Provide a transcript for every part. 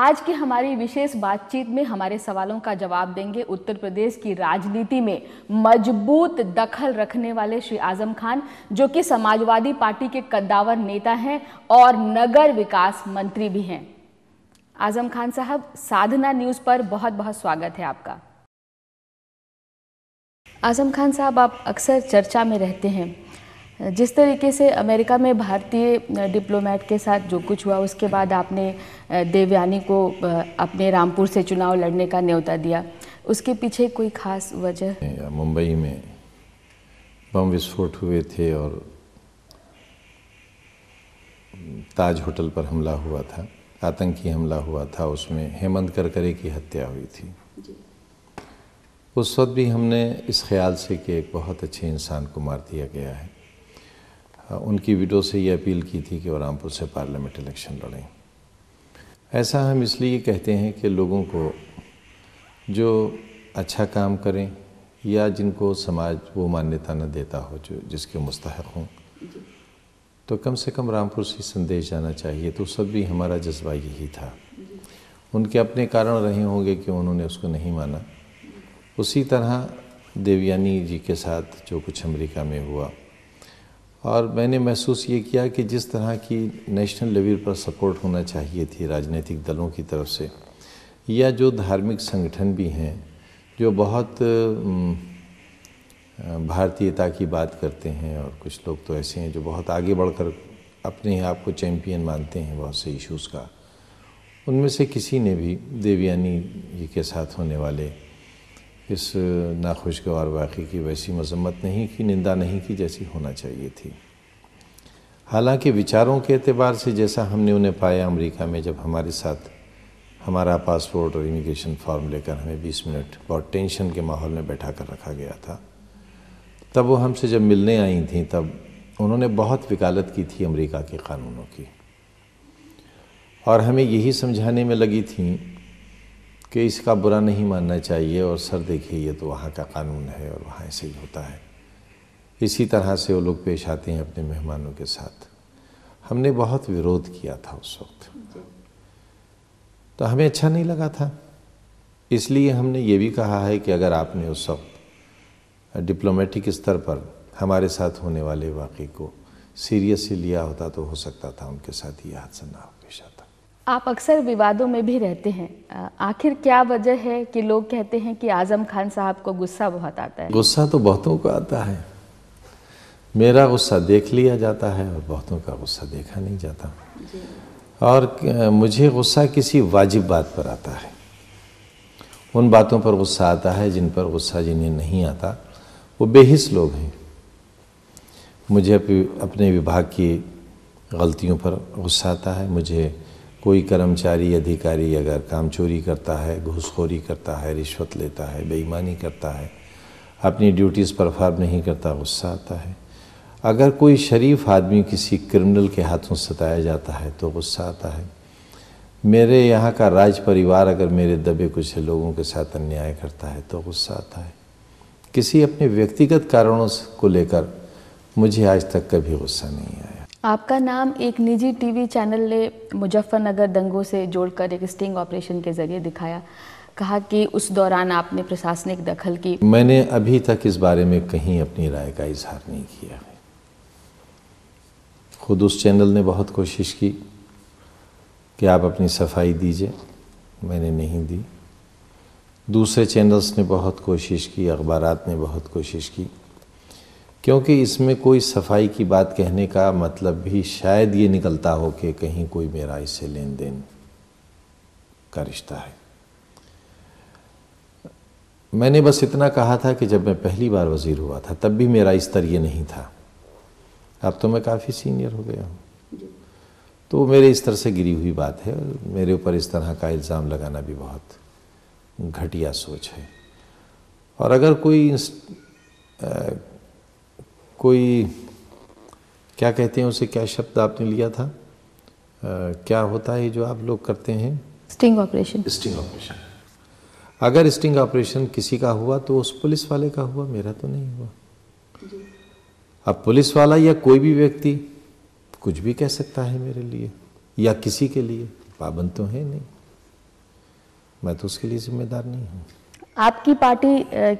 आज की हमारी विशेष बातचीत में हमारे सवालों का जवाब देंगे उत्तर प्रदेश की राजनीति में मजबूत दखल रखने वाले श्री आजम खान जो कि समाजवादी पार्टी के कद्दावर नेता हैं और नगर विकास मंत्री भी हैं आजम खान साहब साधना न्यूज़ पर बहुत बहुत स्वागत है आपका आजम खान साहब आप अक्सर चर्चा में रहते हैं जिस तरीके से अमेरिका में भारतीय डिप्लोमेट के साथ जो कुछ हुआ उसके बाद आपने देवयानी को अपने रामपुर से चुनाव लड़ने का न्योता दिया उसके पीछे कोई खास वजह मुंबई में बम विस्फोट हुए थे और ताज होटल पर हमला हुआ था आतंकी हमला हुआ था उसमें हेमंत करकरे की हत्या हुई थी उस वक्त भी हमने इस ख्याल से कि एक बहुत अच्छे इंसान को मार दिया गया है उनकी वीडियो से ये अपील की थी कि रामपुर से पार्लियामेंट इलेक्शन लड़ें ऐसा हम इसलिए कहते हैं कि लोगों को जो अच्छा काम करें या जिनको समाज वो मान्यता न देता हो जो जिसके मुस्तक हों तो कम से कम रामपुर से संदेश जाना चाहिए तो सब भी हमारा जज्बा यही था उनके अपने कारण रहे होंगे कि उन्होंने उसको नहीं माना उसी तरह देवयानी जी के साथ जो कुछ अमेरिका में हुआ और मैंने महसूस ये किया कि जिस तरह की नेशनल लेवल पर सपोर्ट होना चाहिए थी राजनीतिक दलों की तरफ से या जो धार्मिक संगठन भी हैं जो बहुत भारतीयता की बात करते हैं और कुछ लोग तो ऐसे हैं जो बहुत आगे बढ़कर अपने आप को चैम्पियन मानते हैं बहुत से इश्यूज़ का उनमें से किसी ने भी देवयानी जी के साथ होने वाले इस नाखुशगवार वाक़े की वैसी मजम्मत नहीं की निंदा नहीं की जैसी होना चाहिए थी हालांकि विचारों के अतबार से जैसा हमने उन्हें पाया अमेरिका में जब हमारे साथ हमारा पासपोर्ट और इमिग्रेशन फॉर्म लेकर हमें 20 मिनट बहुत टेंशन के माहौल में बैठा कर रखा गया था तब वो हमसे जब मिलने आई थी तब उन्होंने बहुत वकालत की थी अमेरिका के कानूनों की और हमें यही समझाने में लगी थी कि इसका बुरा नहीं मानना चाहिए और सर देखिए ये तो वहाँ का कानून है और वहाँ ऐसे ही होता है इसी तरह से वो लोग पेश आते हैं अपने मेहमानों के साथ हमने बहुत विरोध किया था उस वक्त तो हमें अच्छा नहीं लगा था इसलिए हमने ये भी कहा है कि अगर आपने उस वक्त डिप्लोमेटिक स्तर पर हमारे साथ होने वाले वाकई को सीरियसली लिया होता तो हो सकता था उनके साथ ये हादसा ना हो आप अक्सर विवादों में भी रहते हैं आखिर क्या वजह है कि लोग कहते हैं कि आजम खान साहब को गुस्सा बहुत आता है गुस्सा तो बहुतों को आता है मेरा गुस्सा देख लिया जाता है और बहुतों का गुस्सा देखा नहीं जाता और मुझे गुस्सा किसी वाजिब बात पर आता है उन बातों पर गुस्सा आता है जिन पर गुस्सा जिन्हें नहीं आता वो बेहिस लोग हैं मुझे अपने विभाग की गलतियों पर गुस्सा आता है मुझे कोई कर्मचारी अधिकारी अगर काम चोरी करता है घूसखोरी करता है रिश्वत लेता है बेईमानी करता है अपनी ड्यूटीज़ परफॉर्म नहीं करता गुस्सा आता है अगर कोई शरीफ आदमी किसी क्रिमिनल के हाथों सताया जाता है तो गुस्सा आता है मेरे यहाँ का राज परिवार अगर मेरे दबे कुछ लोगों के साथ अन्याय करता है तो गुस्सा आता है किसी अपने व्यक्तिगत कारणों को लेकर मुझे आज तक कभी गुस्सा नहीं आया आपका नाम एक निजी टीवी चैनल ने मुजफ्फरनगर दंगों से जोड़कर एक स्टिंग ऑपरेशन के जरिए दिखाया कहा कि उस दौरान आपने प्रशासनिक दखल की मैंने अभी तक इस बारे में कहीं अपनी राय का इजहार नहीं किया खुद उस चैनल ने बहुत कोशिश की कि आप अपनी सफाई दीजिए मैंने नहीं दी दूसरे चैनल्स ने बहुत कोशिश की अखबार ने बहुत कोशिश की क्योंकि इसमें कोई सफाई की बात कहने का मतलब भी शायद ये निकलता हो कि कहीं कोई मेरा इससे लेन देन का रिश्ता है मैंने बस इतना कहा था कि जब मैं पहली बार वज़ीर हुआ था तब भी मेरा स्तर ये नहीं था अब तो मैं काफ़ी सीनियर हो गया हूँ तो मेरे स्तर से गिरी हुई बात है मेरे ऊपर इस तरह का इल्ज़ाम लगाना भी बहुत घटिया सोच है और अगर कोई कोई क्या कहते हैं उसे क्या शब्द आपने लिया था आ, क्या होता है जो आप लोग करते हैं स्टिंग ऑपरेशन स्टिंग ऑपरेशन अगर स्टिंग ऑपरेशन किसी का हुआ तो उस पुलिस वाले का हुआ मेरा तो नहीं हुआ अब पुलिस वाला या कोई भी व्यक्ति कुछ भी कह सकता है मेरे लिए या किसी के लिए पाबंद तो है नहीं मैं तो उसके लिए जिम्मेदार नहीं हूँ आपकी पार्टी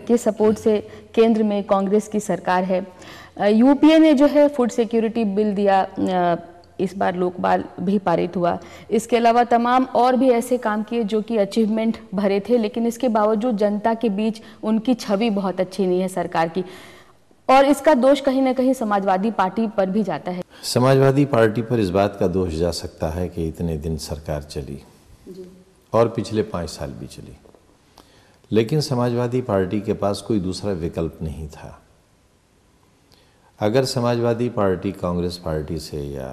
के सपोर्ट से केंद्र में कांग्रेस की सरकार है यूपीए ने जो है फूड सिक्योरिटी बिल दिया इस बार लोकपाल भी पारित हुआ इसके अलावा तमाम और भी ऐसे काम किए जो कि अचीवमेंट भरे थे लेकिन इसके बावजूद जनता के बीच उनकी छवि बहुत अच्छी नहीं है सरकार की और इसका दोष कहीं ना कहीं समाजवादी पार्टी पर भी जाता है समाजवादी पार्टी पर इस बात का दोष जा सकता है कि इतने दिन सरकार चली और पिछले पाँच साल भी चली लेकिन समाजवादी पार्टी के पास कोई दूसरा विकल्प नहीं था अगर समाजवादी पार्टी कांग्रेस पार्टी से या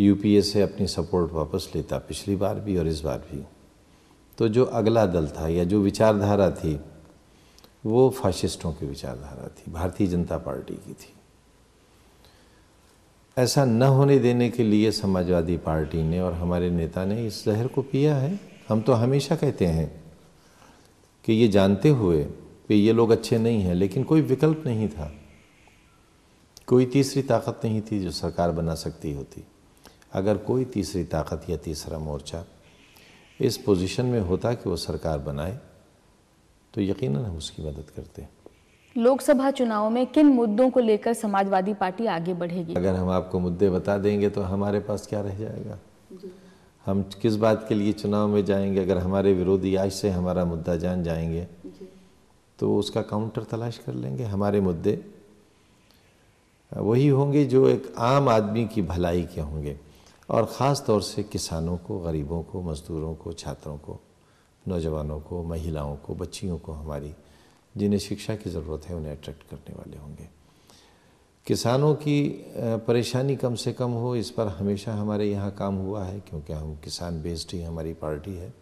यूपीए से अपनी सपोर्ट वापस लेता पिछली बार भी और इस बार भी तो जो अगला दल था या जो विचारधारा थी वो फाशिस्टों की विचारधारा थी भारतीय जनता पार्टी की थी ऐसा न होने देने के लिए समाजवादी पार्टी ने और हमारे नेता ने इस जहर को पिया है हम तो हमेशा कहते हैं कि ये जानते हुए कि ये लोग अच्छे नहीं हैं लेकिन कोई विकल्प नहीं था कोई तीसरी ताकत नहीं थी जो सरकार बना सकती होती अगर कोई तीसरी ताकत या तीसरा मोर्चा इस पोजीशन में होता कि वो सरकार बनाए तो यकीनन हम उसकी मदद करते लोकसभा चुनाव में किन मुद्दों को लेकर समाजवादी पार्टी आगे बढ़ेगी अगर हम आपको मुद्दे बता देंगे तो हमारे पास क्या रह जाएगा हम किस बात के लिए चुनाव में जाएंगे अगर हमारे विरोधी आज से हमारा मुद्दा जान जाएंगे तो उसका काउंटर तलाश कर लेंगे हमारे मुद्दे वही होंगे जो एक आम आदमी की भलाई के होंगे और ख़ास तौर से किसानों को गरीबों को मज़दूरों को छात्रों को नौजवानों को महिलाओं को बच्चियों को हमारी जिन्हें शिक्षा की ज़रूरत है उन्हें अट्रैक्ट करने वाले होंगे किसानों की परेशानी कम से कम हो इस पर हमेशा हमारे यहाँ काम हुआ है क्योंकि हम किसान बेस्ड ही हमारी पार्टी है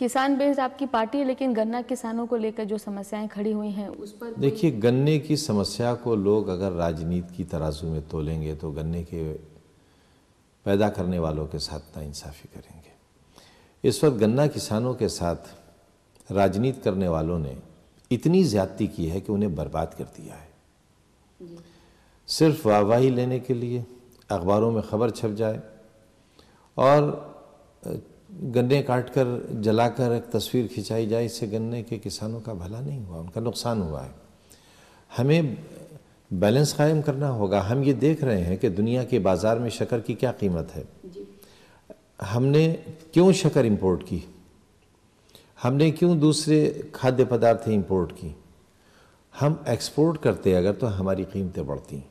किसान बेस्ड आपकी पार्टी है लेकिन गन्ना किसानों को लेकर जो समस्याएं खड़ी हुई हैं उस पर देखिए गन्ने की समस्या को लोग अगर राजनीति की तराजू में तोलेंगे तो गन्ने के पैदा करने वालों के साथ नाइंसाफ़ी करेंगे इस वक्त गन्ना किसानों के साथ राजनीति करने वालों ने इतनी ज्यादती की है कि उन्हें बर्बाद कर दिया है सिर्फ वाहवाही लेने के लिए अखबारों में खबर छप जाए और गन्ने काट कर जलाकर एक तस्वीर खिंचाई जाए इससे गन्ने के किसानों का भला नहीं हुआ उनका नुकसान हुआ है हमें बैलेंस कायम करना होगा हम ये देख रहे हैं कि दुनिया के बाज़ार में शक्कर की क्या कीमत है हमने क्यों शक्कर इंपोर्ट की हमने क्यों दूसरे खाद्य पदार्थ इंपोर्ट की हम एक्सपोर्ट करते अगर तो हमारी कीमतें बढ़ती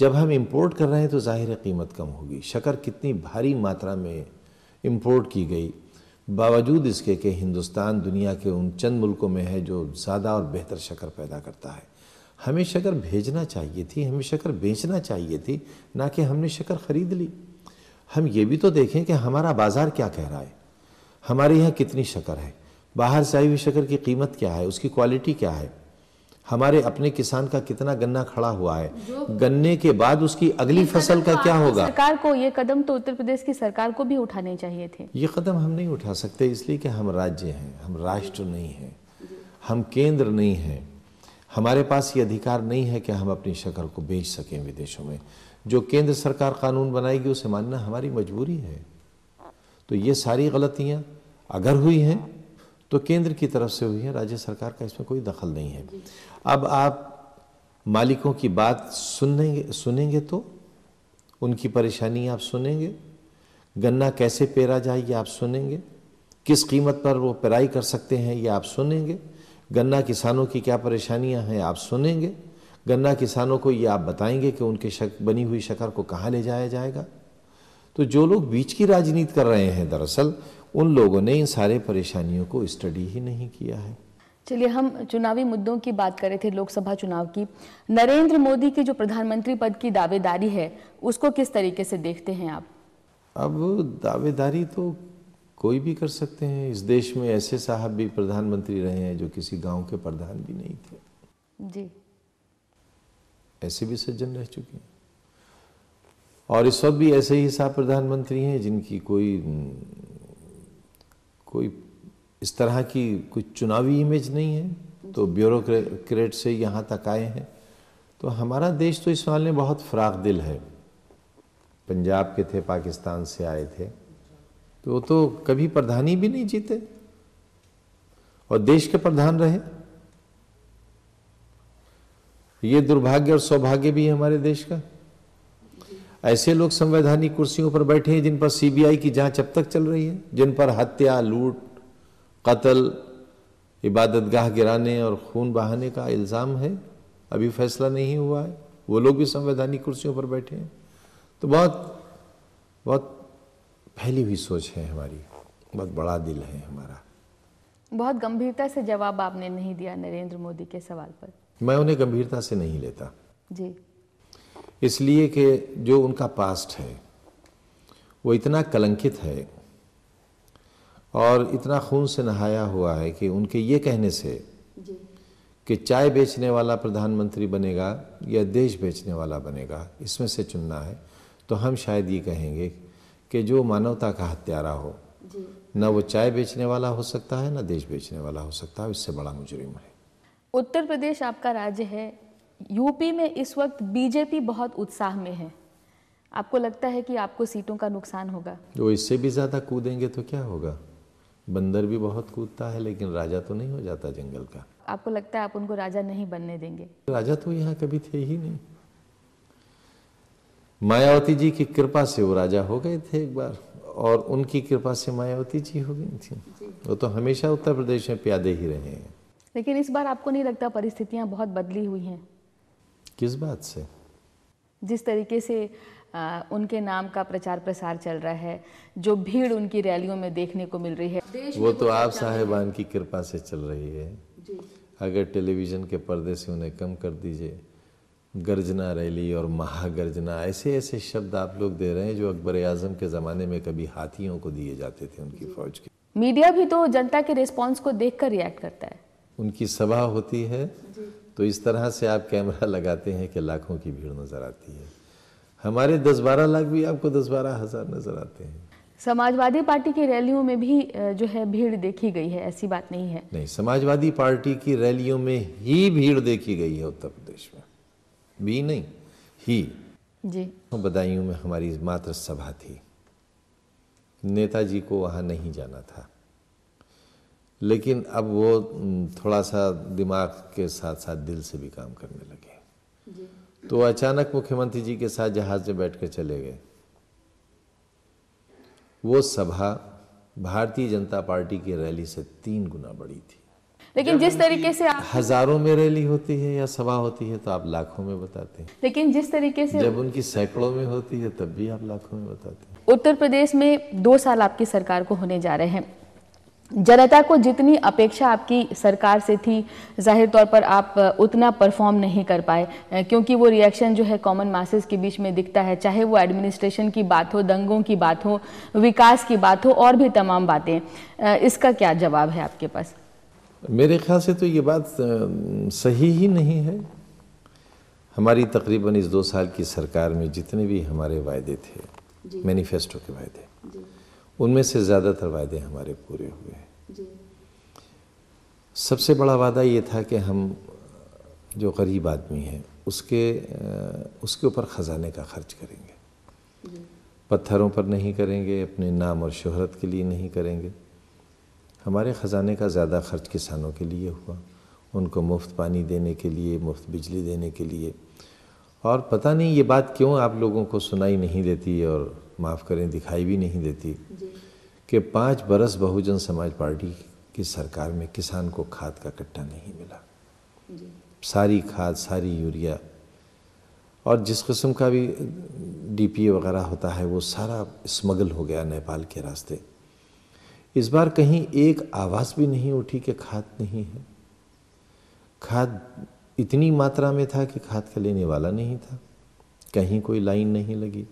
जब हम इंपोर्ट कर रहे हैं तो ज़ाहिर कीमत कम होगी शक्कर कितनी भारी मात्रा में इम्पोर्ट की गई बावजूद इसके कि हिंदुस्तान दुनिया के उन चंद मुल्कों में है जो ज़्यादा और बेहतर शक्कर पैदा करता है हमें शक्कर भेजना चाहिए थी हमें शक्कर बेचना चाहिए थी ना कि हमने शक्कर ख़रीद ली हम ये भी तो देखें कि हमारा बाज़ार क्या कह रहा है हमारे यहाँ कितनी शक्कर है बाहर से आई हुई शक्कर की कीमत क्या है उसकी क्वालिटी क्या है हमारे अपने किसान का कितना गन्ना खड़ा हुआ है गन्ने के बाद उसकी अगली फसल का तो क्या होगा सरकार को ये कदम तो उत्तर प्रदेश की सरकार को भी उठाने चाहिए थे ये कदम हम नहीं उठा सकते इसलिए कि हम राज्य हैं हम राष्ट्र नहीं हैं हम केंद्र नहीं हैं हमारे पास ये अधिकार नहीं है कि हम अपनी शक्ल को बेच सकें विदेशों में जो केंद्र सरकार कानून बनाएगी उसे मानना हमारी मजबूरी है तो ये सारी गलतियाँ अगर हुई हैं तो केंद्र की तरफ से हुई है राज्य सरकार का इसमें कोई दखल नहीं है अब आप मालिकों की बात सुनेंगे सुनेंगे तो उनकी परेशानी आप सुनेंगे गन्ना कैसे पेरा जाए ये आप सुनेंगे किस कीमत पर वो पेराई कर सकते हैं ये आप सुनेंगे गन्ना किसानों की क्या परेशानियां हैं आप सुनेंगे गन्ना किसानों को ये आप बताएंगे कि उनके शक बनी हुई शकर को कहाँ ले जाया जाएगा तो जो लोग बीच की राजनीति कर रहे हैं दरअसल उन लोगों ने इन सारे परेशानियों को स्टडी ही नहीं किया है चलिए हम चुनावी मुद्दों की बात कर रहे थे लोकसभा चुनाव की नरेंद्र मोदी की जो प्रधानमंत्री पद की दावेदारी है उसको किस तरीके से देखते हैं आप अब दावेदारी तो कोई भी कर सकते हैं इस देश में ऐसे साहब भी प्रधानमंत्री रहे हैं जो किसी गांव के प्रधान भी नहीं थे जी ऐसे भी सज्जन रह चुके हैं और इस वक्त भी ऐसे ही साहब प्रधानमंत्री हैं जिनकी कोई कोई इस तरह की कोई चुनावी इमेज नहीं है तो ब्यूरोक्रेट से यहाँ तक आए हैं तो हमारा देश तो इस वाले में बहुत फ्राक दिल है पंजाब के थे पाकिस्तान से आए थे तो वो तो कभी प्रधानी भी नहीं जीते और देश के प्रधान रहे ये दुर्भाग्य और सौभाग्य भी है हमारे देश का ऐसे लोग संवैधानिक कुर्सियों पर बैठे हैं जिन पर सीबीआई की जांच अब तक चल रही है जिन पर हत्या लूट कत्ल इबादत गाह गिराने और खून बहाने का इल्ज़ाम है अभी फैसला नहीं हुआ है वो लोग भी संवैधानिक कुर्सियों पर बैठे हैं तो बहुत बहुत फैली हुई सोच है हमारी बहुत बड़ा दिल है हमारा बहुत गंभीरता से जवाब आपने नहीं दिया नरेंद्र मोदी के सवाल पर मैं उन्हें गंभीरता से नहीं लेता जी इसलिए कि जो उनका पास्ट है वो इतना कलंकित है और इतना खून से नहाया हुआ है कि उनके ये कहने से कि चाय बेचने वाला प्रधानमंत्री बनेगा या देश बेचने वाला बनेगा इसमें से चुनना है तो हम शायद ये कहेंगे कि जो मानवता का हत्यारा हो न वो चाय बेचने वाला हो सकता है ना देश बेचने वाला हो सकता है इससे बड़ा मुजरिम है उत्तर प्रदेश आपका राज्य है यूपी में इस वक्त बीजेपी बहुत उत्साह में है आपको लगता है कि आपको सीटों का नुकसान होगा वो इससे भी ज़्यादा कूदेंगे तो क्या होगा बंदर भी बहुत कूदता है लेकिन राजा तो नहीं हो जाता जंगल का आपको लगता है आप उनको राजा नहीं बनने देंगे राजा तो यहाँ कभी थे ही नहीं मायावती जी की कृपा से वो राजा हो गए थे एक बार और उनकी कृपा से मायावती जी हो गई थी वो तो हमेशा उत्तर प्रदेश में प्यादे ही रहे हैं लेकिन इस बार आपको नहीं लगता परिस्थितियां बहुत बदली हुई हैं किस बात से जिस तरीके से आ, उनके नाम का प्रचार प्रसार चल रहा है जो भीड़ उनकी रैलियों में देखने को मिल रही है वो तो आप अच्छा साहेबान की कृपा से चल रही है अगर टेलीविज़न के पर्दे से उन्हें कम कर दीजिए गर्जना रैली और महागर्जना ऐसे ऐसे शब्द आप लोग दे रहे हैं जो अकबर आजम के ज़माने में कभी हाथियों को दिए जाते थे उनकी फ़ौज के मीडिया भी तो जनता के रिस्पॉन्स को देख कर रिएक्ट करता है उनकी सभा होती है तो इस तरह से आप कैमरा लगाते हैं कि लाखों की भीड़ नज़र आती है हमारे दस बारह लाख भी आपको दस बारह हज़ार नज़र आते हैं समाजवादी पार्टी की रैलियों में भी जो है भीड़ देखी गई है ऐसी बात नहीं है नहीं समाजवादी पार्टी की रैलियों में ही भीड़ देखी गई है उत्तर प्रदेश में भी नहीं ही जी बदायूं में हमारी मात्र सभा थी नेताजी को वहां नहीं जाना था लेकिन अब वो थोड़ा सा दिमाग के साथ साथ दिल से भी काम करने लगे तो अचानक मुख्यमंत्री जी के साथ जहाज में बैठ कर चले गए वो सभा भारतीय जनता पार्टी की रैली से तीन गुना बड़ी थी लेकिन जिस तरीके से आप हजारों में रैली होती है या सभा होती है तो आप लाखों में बताते हैं लेकिन जिस तरीके से जब उनकी सैकड़ों में होती है तब भी आप लाखों में बताते हैं उत्तर प्रदेश में दो साल आपकी सरकार को होने जा रहे हैं जनता को जितनी अपेक्षा आपकी सरकार से थी जाहिर तौर पर आप उतना परफॉर्म नहीं कर पाए क्योंकि वो रिएक्शन जो है कॉमन मासेस के बीच में दिखता है चाहे वो एडमिनिस्ट्रेशन की बात हो दंगों की बात हो विकास की बात हो और भी तमाम बातें इसका क्या जवाब है आपके पास मेरे ख्याल से तो ये बात सही ही नहीं है हमारी तकरीबन इस दो साल की सरकार में जितने भी हमारे वायदे थे मैनिफेस्टो के वायदे उनमें से ज़्यादातर वायदे हमारे पूरे हुए सबसे बड़ा वादा ये था कि हम जो गरीब आदमी है उसके उसके ऊपर ख़जाने का खर्च करेंगे पत्थरों पर नहीं करेंगे अपने नाम और शोहरत के लिए नहीं करेंगे हमारे ख़जाने का ज़्यादा खर्च किसानों के लिए हुआ उनको मुफ्त पानी देने के लिए मुफ्त बिजली देने के लिए और पता नहीं ये बात क्यों आप लोगों को सुनाई नहीं देती और माफ़ करें दिखाई भी नहीं देती कि पाँच बरस बहुजन समाज पार्टी की सरकार में किसान को खाद का कट्टा नहीं मिला सारी खाद सारी यूरिया और जिस किस्म का भी डीपीए वगैरह होता है वो सारा स्मगल हो गया नेपाल के रास्ते इस बार कहीं एक आवाज़ भी नहीं उठी कि खाद नहीं है खाद इतनी मात्रा में था कि खाद का लेने वाला नहीं था कहीं कोई लाइन नहीं लगी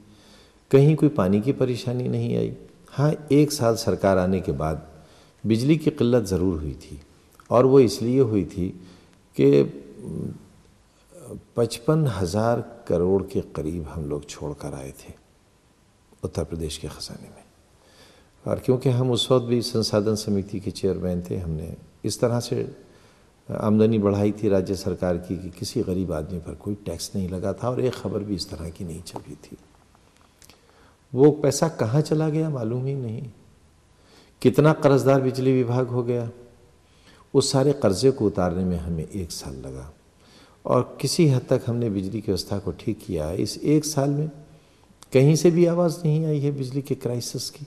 कहीं कोई पानी की परेशानी नहीं आई हाँ एक साल सरकार आने के बाद बिजली की किल्लत ज़रूर हुई थी और वो इसलिए हुई थी कि पचपन हज़ार करोड़ के करीब हम लोग छोड़ कर आए थे उत्तर प्रदेश के ख़जाने में और क्योंकि हम उस वक्त भी संसाधन समिति के चेयरमैन थे हमने इस तरह से आमदनी बढ़ाई थी राज्य सरकार की कि किसी गरीब आदमी पर कोई टैक्स नहीं लगा था और एक खबर भी इस तरह की नहीं चली थी वो पैसा कहाँ चला गया मालूम ही नहीं कितना कर्जदार बिजली विभाग हो गया उस सारे कर्जे को उतारने में हमें एक साल लगा और किसी हद तक हमने बिजली की व्यवस्था को ठीक किया है इस एक साल में कहीं से भी आवाज़ नहीं आई है बिजली के क्राइसिस की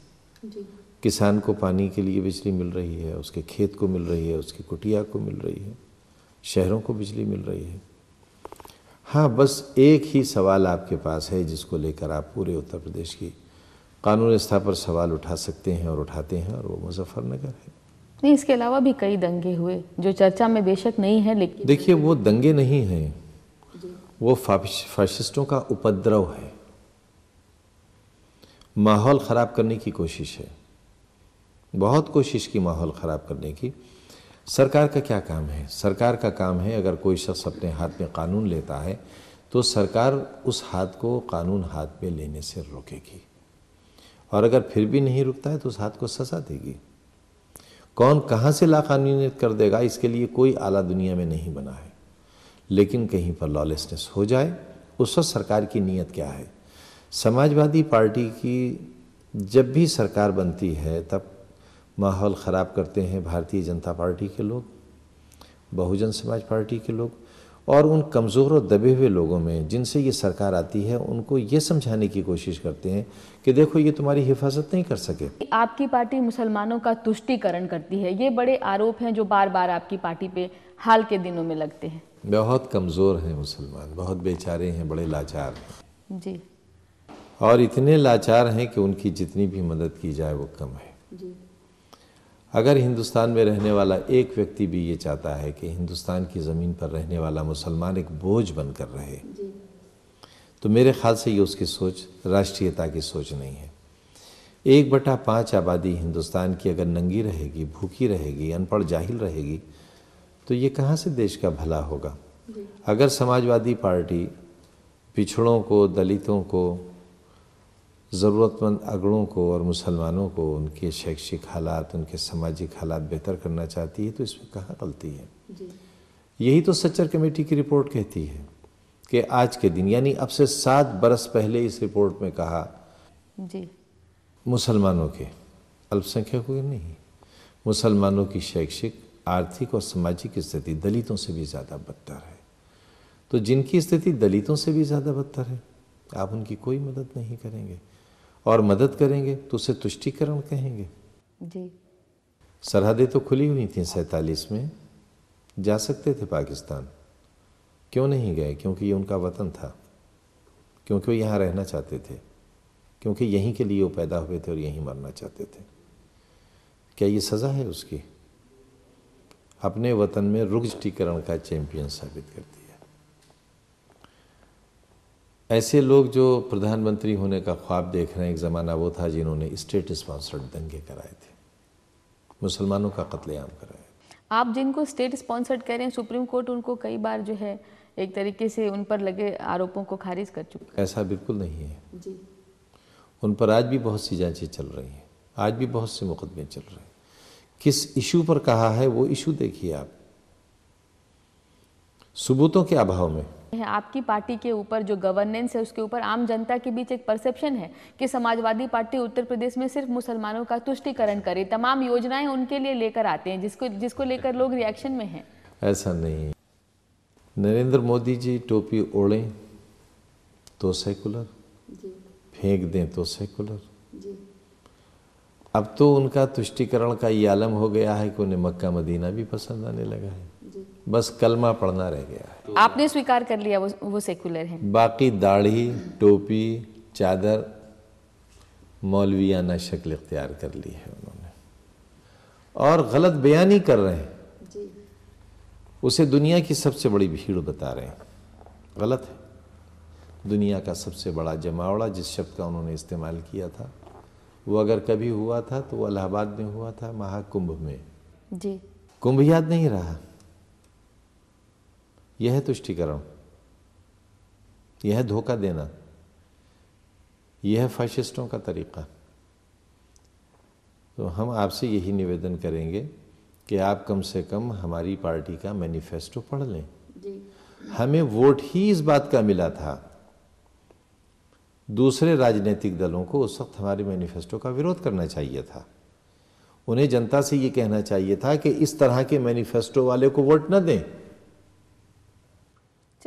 किसान को पानी के लिए बिजली मिल रही है उसके खेत को मिल रही है उसकी कुटिया को मिल रही है शहरों को बिजली मिल रही है हाँ बस एक ही सवाल आपके पास है जिसको लेकर आप पूरे उत्तर प्रदेश की कानून व्यवस्था पर सवाल उठा सकते हैं और उठाते हैं और वो मुजफ्फरनगर है नहीं इसके अलावा भी कई दंगे हुए जो चर्चा में बेशक नहीं है लेकिन देखिए वो दंगे नहीं हैं वो फाशिस्टों का उपद्रव है माहौल ख़राब करने की कोशिश है बहुत कोशिश की माहौल ख़राब करने की सरकार का क्या काम है सरकार का काम है अगर कोई शख्स अपने हाथ में कानून लेता है तो सरकार उस हाथ को कानून हाथ में लेने से रोकेगी और अगर फिर भी नहीं रुकता है तो उस हाथ को सजा देगी कौन कहाँ से लाकानूनीत कर देगा इसके लिए कोई आला दुनिया में नहीं बना है लेकिन कहीं पर लॉलेसनेस हो जाए उस वक्त सरकार की नीयत क्या है समाजवादी पार्टी की जब भी सरकार बनती है तब माहौल ख़राब करते हैं भारतीय जनता पार्टी के लोग बहुजन समाज पार्टी के लोग और उन कमज़ोर और दबे हुए लोगों में जिनसे ये सरकार आती है उनको ये समझाने की कोशिश करते हैं कि देखो ये तुम्हारी हिफाजत नहीं कर सके आपकी पार्टी मुसलमानों का तुष्टिकरण करती है ये बड़े आरोप हैं जो बार बार आपकी पार्टी पे हाल के दिनों में लगते हैं बहुत कमज़ोर हैं मुसलमान बहुत बेचारे हैं बड़े लाचार हैं जी और इतने लाचार हैं कि उनकी जितनी भी मदद की जाए वो कम है जी अगर हिंदुस्तान में रहने वाला एक व्यक्ति भी ये चाहता है कि हिंदुस्तान की ज़मीन पर रहने वाला मुसलमान एक बोझ बनकर रहे तो मेरे ख्याल से ये उसकी सोच राष्ट्रीयता की सोच नहीं है एक बटा पाँच आबादी हिंदुस्तान की अगर नंगी रहेगी भूखी रहेगी अनपढ़ जाहिल रहेगी तो ये कहाँ से देश का भला होगा अगर समाजवादी पार्टी पिछड़ों को दलितों को ज़रूरतमंद अगड़ों को और मुसलमानों को उनके शैक्षिक हालात उनके सामाजिक हालात बेहतर करना चाहती है तो इसमें कहाँ गलती है यही तो सच्चर कमेटी की रिपोर्ट कहती है कि आज के दिन यानी अब से सात बरस पहले इस रिपोर्ट में कहा मुसलमानों के अल्पसंख्यकों के नहीं मुसलमानों की शैक्षिक आर्थिक और सामाजिक स्थिति दलितों से भी ज़्यादा बदतर है तो जिनकी स्थिति दलितों से भी ज़्यादा बदतर है आप उनकी कोई मदद नहीं करेंगे और मदद करेंगे तो उसे तुष्टिकरण कहेंगे जी सरहदें तो खुली हुई थी सैतालीस में जा सकते थे पाकिस्तान क्यों नहीं गए क्योंकि ये उनका वतन था क्योंकि वो यहाँ रहना चाहते थे क्योंकि यहीं के लिए वो पैदा हुए थे और यहीं मरना चाहते थे क्या ये सज़ा है उसकी अपने वतन में रुक टीकरण का चैंपियन साबित करते ऐसे लोग जो प्रधानमंत्री होने का ख्वाब देख रहे हैं एक ज़माना वो था जिन्होंने स्टेट स्पॉन्सर्ड दंगे कराए थे मुसलमानों का कत्लेआम कराया आप जिनको स्टेट स्पॉन्सर्ड कह रहे हैं सुप्रीम कोर्ट उनको कई बार जो है एक तरीके से उन पर लगे आरोपों को खारिज कर चुका ऐसा बिल्कुल नहीं है जी उन पर आज भी बहुत सी जांचें चल रही हैं आज भी बहुत से मुकदमे चल रहे हैं किस इशू पर कहा है वो इशू देखिए आप सबूतों के अभाव में हैं आपकी पार्टी के ऊपर जो गवर्नेंस है उसके ऊपर आम जनता के बीच एक परसेप्शन है कि समाजवादी पार्टी उत्तर प्रदेश में सिर्फ मुसलमानों का तुष्टिकरण करे तमाम योजनाएं उनके लिए लेकर आते हैं जिसको जिसको लेकर लोग रिएक्शन में हैं ऐसा नहीं नरेंद्र मोदी जी टोपी ओढ़ें तो सेकुलर फेंक दें तो सेकुलर अब तो उनका तुष्टिकरण का ये आलम हो गया है कि उन्हें मक्का मदीना भी पसंद आने लगा है बस कलमा पढ़ना रह गया है तो आपने स्वीकार कर लिया वो वो सेकुलर है बाकी दाढ़ी टोपी चादर मौलवियाना शक्ल इख्तियार कर ली है उन्होंने और गलत बयानी कर रहे हैं उसे दुनिया की सबसे बड़ी भीड़ बता रहे हैं गलत है दुनिया का सबसे बड़ा जमावड़ा जिस शब्द का उन्होंने इस्तेमाल किया था वो अगर कभी हुआ था तो वो अलाहाबाद में हुआ था महाकुंभ में जी कुंभ याद नहीं रहा यह है तुष्टिकरण यह है धोखा देना यह है फैशिस्टों का तरीक़ा तो हम आपसे यही निवेदन करेंगे कि आप कम से कम हमारी पार्टी का मैनिफेस्टो पढ़ लें जी। हमें वोट ही इस बात का मिला था दूसरे राजनीतिक दलों को उस वक्त हमारे मैनिफेस्टो का विरोध करना चाहिए था उन्हें जनता से ये कहना चाहिए था कि इस तरह के मैनिफेस्टो वाले को वोट न दें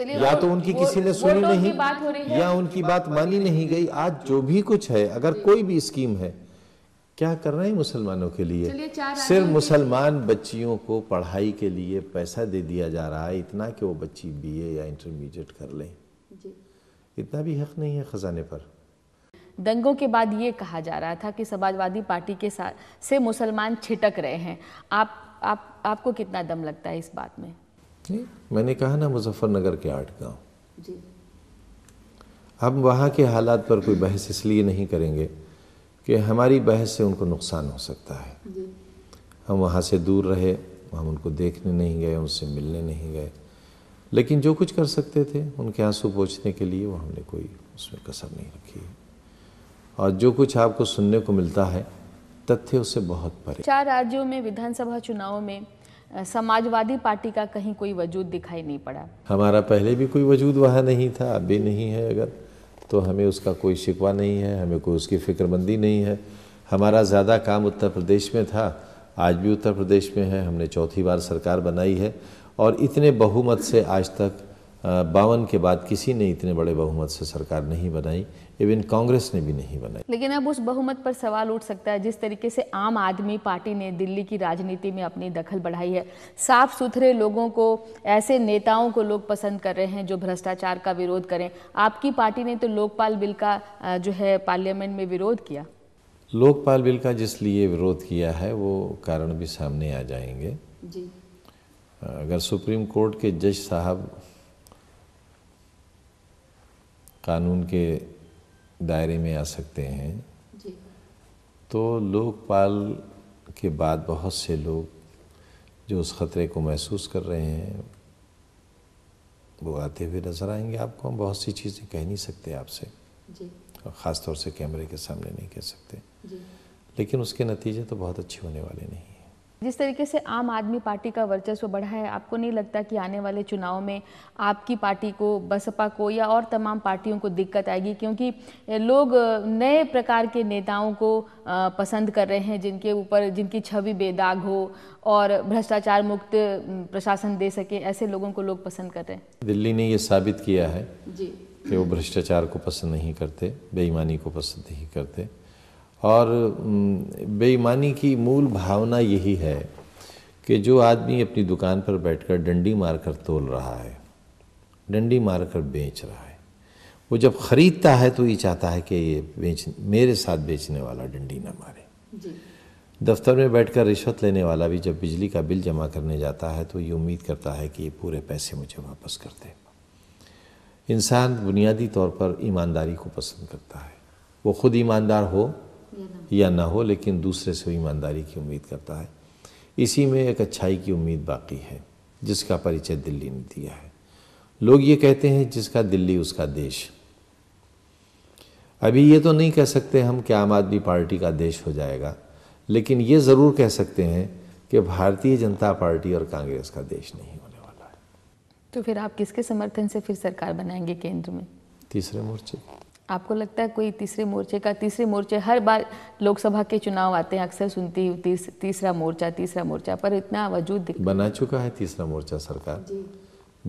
या तो उनकी किसी ने सुनी तो नहीं बात हो रही है। या उनकी बात मानी नहीं गई आज जो भी कुछ है अगर कोई भी स्कीम है क्या कर रहे हैं मुसलमानों के लिए सिर्फ मुसलमान बच्चियों को पढ़ाई के लिए पैसा दे दिया जा रहा है इतना कि वो बच्ची बीए या इंटरमीडिएट कर लें इतना भी हक नहीं है खजाने पर दंगों के बाद ये कहा जा रहा था कि समाजवादी पार्टी के साथ से मुसलमान छिटक रहे हैं आप आप आपको कितना दम लगता है इस बात में नहीं मैंने कहा ना मुजफ्फरनगर के आठ गांव अब वहाँ के हालात पर कोई बहस इसलिए नहीं करेंगे कि हमारी बहस से उनको नुकसान हो सकता है हम वहाँ से दूर रहे हम उनको देखने नहीं गए उनसे मिलने नहीं गए लेकिन जो कुछ कर सकते थे उनके आंसू पहुँचने के लिए वो हमने कोई उसमें कसर नहीं रखी है और जो कुछ आपको सुनने को मिलता है तथ्य उससे बहुत परे चार राज्यों में विधानसभा चुनाव में समाजवादी पार्टी का कहीं कोई वजूद दिखाई नहीं पड़ा हमारा पहले भी कोई वजूद वहाँ नहीं था अब भी नहीं है अगर तो हमें उसका कोई शिकवा नहीं है हमें कोई उसकी फिक्रमंदी नहीं है हमारा ज़्यादा काम उत्तर प्रदेश में था आज भी उत्तर प्रदेश में है हमने चौथी बार सरकार बनाई है और इतने बहुमत से आज तक बावन के बाद किसी ने इतने बड़े बहुमत से सरकार नहीं बनाई इवन कांग्रेस ने भी नहीं बनाई लेकिन अब उस बहुमत पर सवाल उठ सकता है जिस तरीके से आम आदमी पार्टी ने दिल्ली की राजनीति में अपनी दखल बढ़ाई है साफ सुथरे लोगों को ऐसे नेताओं को लोग पसंद कर रहे हैं जो भ्रष्टाचार का विरोध करें आपकी पार्टी ने तो लोकपाल बिल का जो है पार्लियामेंट में विरोध किया लोकपाल बिल का जिस लिए विरोध किया है वो कारण भी सामने आ जाएंगे जी अगर सुप्रीम कोर्ट के जज साहब कानून के दायरे में आ सकते हैं जी। तो लोकपाल के बाद बहुत से लोग जो उस ख़तरे को महसूस कर रहे हैं वो आते हुए नज़र आएंगे आपको हम बहुत सी चीज़ें कह नहीं सकते आपसे और ख़ास तौर से कैमरे के सामने नहीं कह सकते लेकिन उसके नतीजे तो बहुत अच्छे होने वाले नहीं जिस तरीके से आम आदमी पार्टी का वर्चस्व बढ़ा है आपको नहीं लगता कि आने वाले चुनाव में आपकी पार्टी को बसपा को या और तमाम पार्टियों को दिक्कत आएगी क्योंकि लोग नए प्रकार के नेताओं को पसंद कर रहे हैं जिनके ऊपर जिनकी छवि बेदाग हो और भ्रष्टाचार मुक्त प्रशासन दे सके ऐसे लोगों को लोग पसंद कर रहे हैं दिल्ली ने ये साबित किया है जी कि वो भ्रष्टाचार को पसंद नहीं करते बेईमानी को पसंद नहीं करते और बेईमानी की मूल भावना यही है कि जो आदमी अपनी दुकान पर बैठकर डंडी मारकर तोल रहा है डंडी मारकर बेच रहा है वो जब ख़रीदता है तो ये चाहता है कि ये बेच मेरे साथ बेचने वाला डंडी ना मारे दफ्तर में बैठकर रिश्वत लेने वाला भी जब बिजली का बिल जमा करने जाता है तो ये उम्मीद करता है कि ये पूरे पैसे मुझे वापस कर दे इंसान बुनियादी तौर पर ईमानदारी को पसंद करता है वो ख़ुद ईमानदार हो या ना हो लेकिन दूसरे से ईमानदारी की उम्मीद करता है इसी में एक अच्छाई की उम्मीद बाकी है जिसका परिचय दिल्ली ने दिया है लोग ये कहते हैं जिसका दिल्ली उसका देश अभी ये तो नहीं कह सकते हम कि आम आदमी पार्टी का देश हो जाएगा लेकिन ये ज़रूर कह सकते हैं कि भारतीय जनता पार्टी और कांग्रेस का देश नहीं होने वाला है तो फिर आप किसके समर्थन से फिर सरकार बनाएंगे केंद्र में तीसरे मोर्चे आपको लगता है कोई तीसरे मोर्चे का तीसरे मोर्चे हर बार लोकसभा के चुनाव आते हैं अक्सर सुनती हूँ तीस, तीसरा मोर्चा तीसरा मोर्चा पर इतना वजूद बना चुका है तीसरा मोर्चा सरकार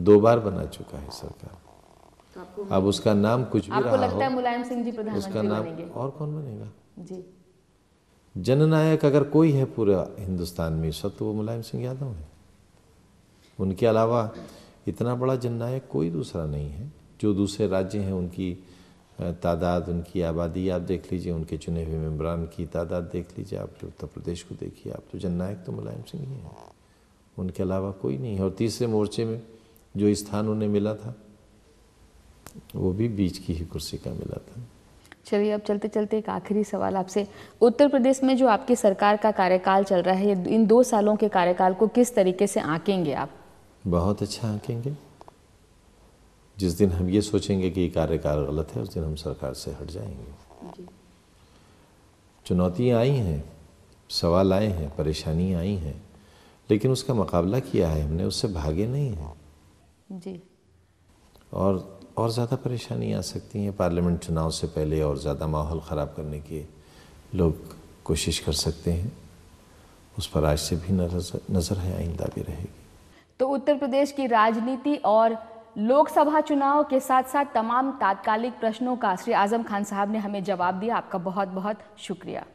दो बार बना चुका है सरकार तो अब उसका नाम कुछ भी आपको रहा लगता हो, है मुलायम सिंह जी उसका नाम और कौन बनेगा जी जननायक अगर कोई है पूरा हिंदुस्तान में सब तो वो मुलायम सिंह यादव है उनके अलावा इतना बड़ा जननायक कोई दूसरा नहीं है जो दूसरे राज्य हैं उनकी तादाद उनकी आबादी आप देख लीजिए उनके चुने हुए मम्बरान की तादाद देख लीजिए आप उत्तर प्रदेश को देखिए आप तो जननायक तो मुलायम सिंह ही हैं उनके अलावा कोई नहीं और तीसरे मोर्चे में जो स्थान उन्हें मिला था वो भी बीच की ही कुर्सी का मिला था चलिए अब चलते चलते एक आखिरी सवाल आपसे उत्तर प्रदेश में जो आपकी सरकार का कार्यकाल चल रहा है इन दो सालों के कार्यकाल को किस तरीके से आंकेंगे आप बहुत अच्छा आंकेंगे जिस दिन हम ये सोचेंगे कि ये कार्यकाल गलत है उस दिन हम सरकार से हट जाएंगे चुनौतियाँ आई हैं सवाल आए हैं परेशानियाँ आई हैं लेकिन उसका मुकाबला किया है हमने उससे भागे नहीं हैं जी और और ज़्यादा परेशानी आ सकती हैं पार्लियामेंट चुनाव से पहले और ज़्यादा माहौल ख़राब करने की लोग कोशिश कर सकते हैं उस पर आज से भी नज़र नज़र है आइंदा भी रहेगी तो उत्तर प्रदेश की राजनीति और लोकसभा चुनाव के साथ साथ तमाम तात्कालिक प्रश्नों का श्री आजम खान साहब ने हमें जवाब दिया आपका बहुत बहुत शुक्रिया